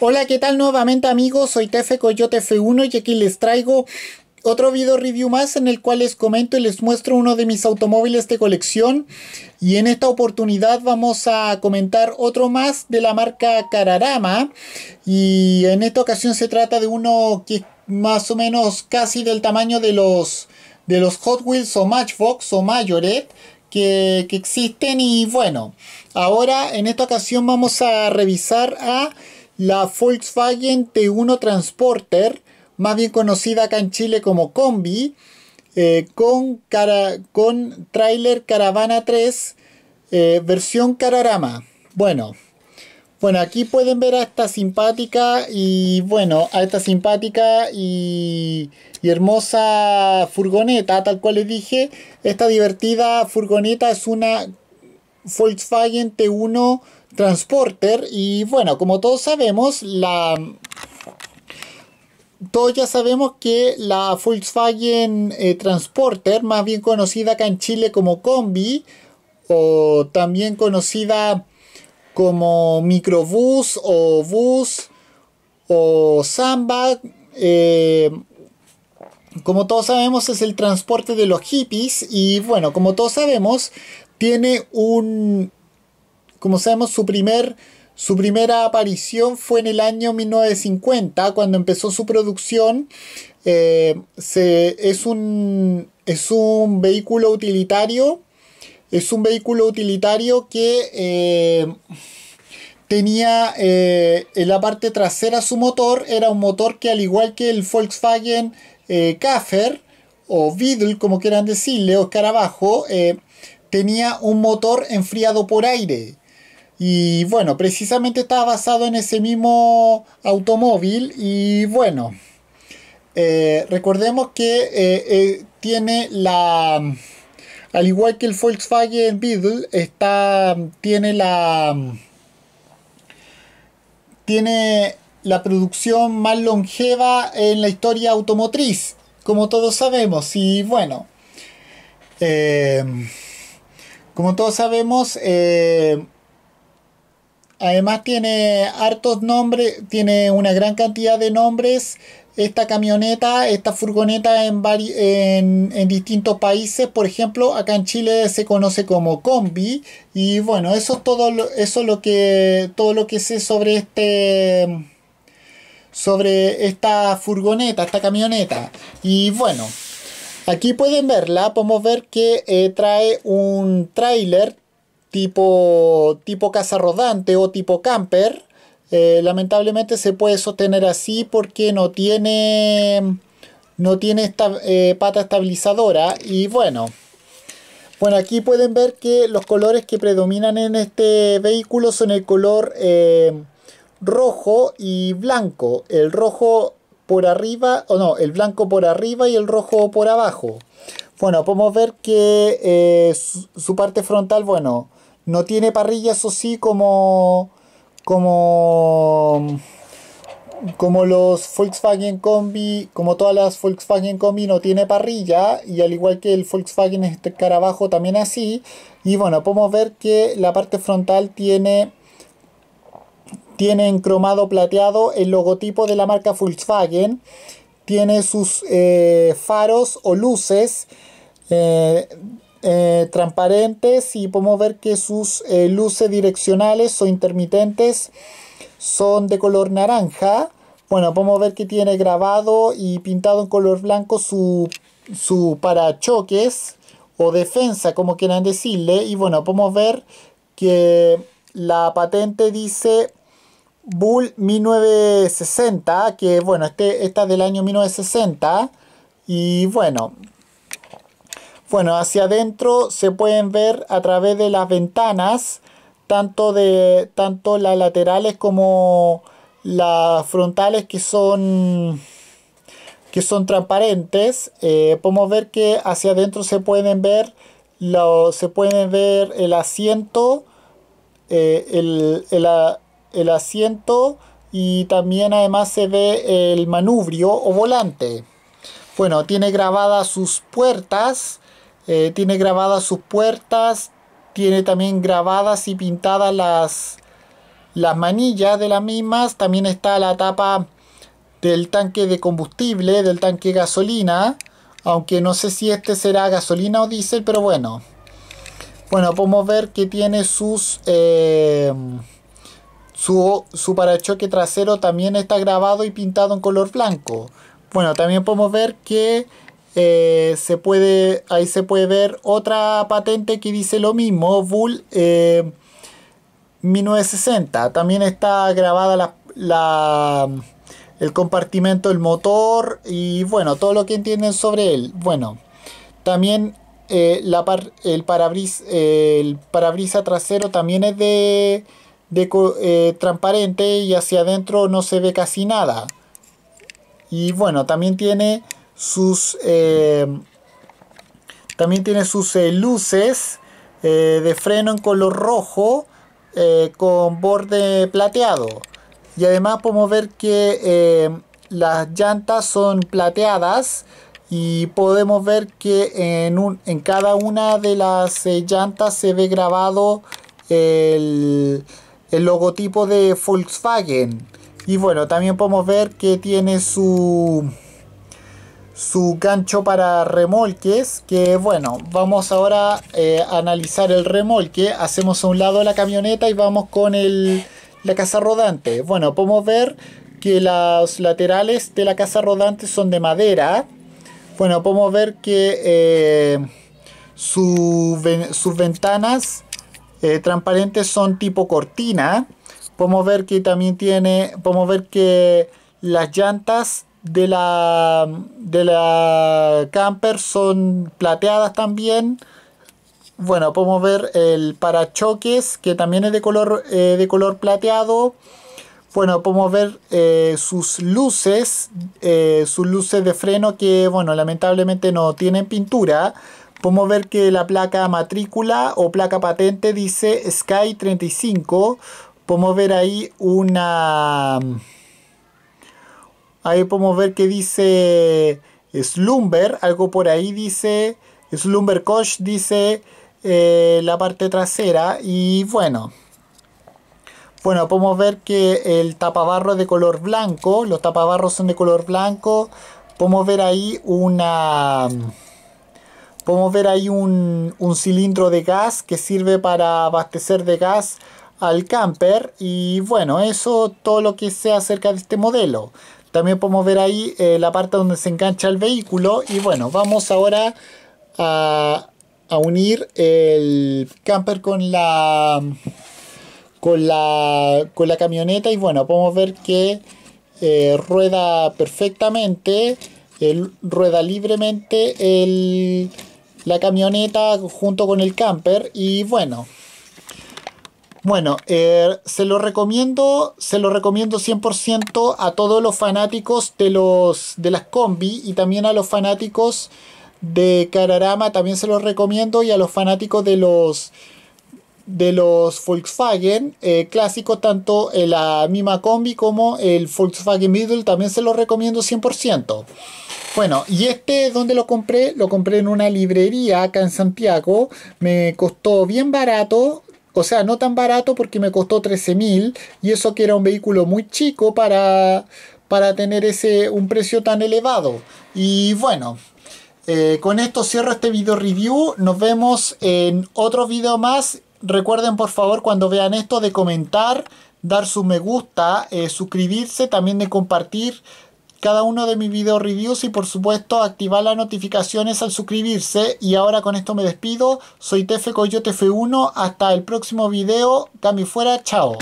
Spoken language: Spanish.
Hola, ¿qué tal nuevamente amigos? Soy Tefe Coyote F1 y aquí les traigo otro video review más en el cual les comento y les muestro uno de mis automóviles de colección y en esta oportunidad vamos a comentar otro más de la marca Cararama y en esta ocasión se trata de uno que es más o menos casi del tamaño de los de los Hot Wheels o Matchbox o Majoret que, que existen y bueno ahora en esta ocasión vamos a revisar a la Volkswagen T1 Transporter, más bien conocida acá en Chile como Combi, eh, con, con trailer Caravana 3, eh, versión Cararama. Bueno, bueno, aquí pueden ver a esta simpática y bueno, a esta simpática y, y hermosa furgoneta, tal cual les dije. Esta divertida furgoneta es una Volkswagen T1 Transporter. Y bueno, como todos sabemos, la... Todos ya sabemos que la Volkswagen eh, Transporter, más bien conocida acá en Chile como Combi, o también conocida como microbús o bus o samba, eh, como todos sabemos, es el transporte de los hippies. Y bueno, como todos sabemos, tiene un, como sabemos, su primer... Su primera aparición fue en el año 1950, cuando empezó su producción. Eh, es, un, es un vehículo utilitario. Es un vehículo utilitario que eh, tenía eh, en la parte trasera su motor. Era un motor que al igual que el Volkswagen Kaffer o Beetle, como quieran decirle, o Carabajo, tenía un motor enfriado por aire. Y bueno, precisamente estaba basado en ese mismo automóvil. Y bueno, eh, recordemos que eh, eh, tiene la... Al igual que el Volkswagen Beetle, está, tiene la... Tiene la producción más longeva en la historia automotriz, como todos sabemos. Y bueno... Como todos sabemos, eh, además tiene hartos nombres, tiene una gran cantidad de nombres esta camioneta, esta furgoneta en, en, distintos países. Por ejemplo, acá en Chile se conoce como combi. Y bueno, eso es todo lo, eso lo que todo lo que sé sobre este sobre esta furgoneta, esta camioneta. Y bueno. Aquí pueden verla, podemos ver que eh, trae un tráiler tipo, tipo casa rodante o tipo camper. Eh, lamentablemente se puede sostener así porque no tiene, no tiene esta, eh, pata estabilizadora y bueno. Bueno, aquí pueden ver que los colores que predominan en este vehículo son el color rojo y blanco. El rojo por arriba, o no, el blanco por arriba y el rojo por abajo. Bueno, podemos ver que eh, su, parte frontal, bueno, no tiene parrilla, eso sí, como, como, como los Volkswagen Combi, como todas las Volkswagen Combi no tiene parrilla, y al igual que el Volkswagen este Carabajo también así. Y bueno, podemos ver que la parte frontal tiene tiene en cromado plateado el logotipo de la marca Volkswagen. Tiene sus eh, faros o luces eh, eh, transparentes y podemos ver que sus luces direccionales o intermitentes son de color naranja. Bueno, podemos ver que tiene grabado y pintado en color blanco su, su parachoques o defensa, como quieran decirle. Y bueno, podemos ver que la patente dice Bull 1960, que bueno, este, esta es del año 1960. Y bueno, bueno, hacia adentro se pueden ver a través de las ventanas, tanto, de, tanto las laterales como las frontales que son, que son transparentes. Eh, podemos ver que hacia adentro se pueden ver, lo, se pueden ver el asiento, eh, el, el el asiento y también además se ve el manubrio o volante. Bueno, tiene grabadas sus puertas, eh, tiene grabadas sus puertas, tiene también grabadas y pintadas las, las manillas de las mismas, también está la tapa del tanque de combustible, del tanque gasolina, aunque no sé si este será gasolina o diésel, pero bueno. Bueno, podemos ver que tiene sus... Eh, su, parachoque trasero también está grabado y pintado en color blanco. Bueno, también podemos ver que eh, se puede, ahí se puede ver otra patente que dice lo mismo, Bull 1960. Eh, también está grabada la, el compartimento del motor y bueno, todo lo que entienden sobre él. Bueno, también eh, la el, parabris, el parabrisa trasero también es de de, eh, transparente y hacia adentro no se ve casi nada. Y bueno, también tiene sus, eh, también tiene sus eh, luces de freno en color rojo con borde plateado. Y además podemos ver que las llantas son plateadas y podemos ver que en, un, en cada una de las llantas se ve grabado el el logotipo de Volkswagen. Y bueno, también podemos ver que tiene su su gancho para remolques que bueno vamos ahora eh, a analizar el remolque hacemos a un lado la camioneta y vamos con el, la casa rodante bueno podemos ver que los laterales de la casa rodante son de madera bueno podemos ver que eh, sus ventanas eh, transparentes son tipo cortina. Podemos ver que también tiene, podemos ver que las llantas de la, de la camper son plateadas también. Bueno, podemos ver el parachoques que también es de color, eh, de color plateado. Bueno, podemos ver eh, sus luces, sus luces de freno que, bueno, lamentablemente no tienen pintura, podemos ver que la placa matrícula o placa patente dice Sky 35. Podemos ver ahí una... Ahí podemos ver que dice Slumber, algo por ahí dice Slumber Coach, dice eh, la parte trasera y bueno. Bueno, podemos ver que el tapabarro es de color blanco, los tapabarros son de color blanco. Podemos ver ahí una... Podemos ver ahí un, cilindro de gas que sirve para abastecer de gas al camper y bueno, eso todo lo que sea acerca de este modelo. También podemos ver ahí eh, la parte donde se engancha el vehículo y bueno, vamos ahora a, unir el camper con la, con la con la camioneta y bueno, podemos ver que eh, rueda perfectamente, el, rueda libremente el la camioneta junto con el camper y bueno. Bueno, eh, se lo recomiendo, se lo recomiendo 100% a todos los fanáticos de, los, de las combi y también a los fanáticos de Cararama, también se los recomiendo y a los fanáticos de los de los Volkswagen eh, clásicos, tanto eh, la Mima combi como el Volkswagen Middle. también se los recomiendo 100%. Bueno, y este donde lo compré, lo compré en una librería acá en Santiago, me costó bien barato, o sea, no tan barato porque me costó 13.000 y eso que era un vehículo muy chico para, para tener ese, un precio tan elevado. Y bueno, eh, con esto cierro este video review. Nos vemos en otro video más Recuerden por favor cuando vean esto de comentar, dar su me gusta, eh, suscribirse, también de compartir cada uno de mis video reviews y por supuesto activar las notificaciones al suscribirse. Y ahora con esto me despido. Soy Tefe Coyote F1. Hasta el próximo video. cami fuera. Chao.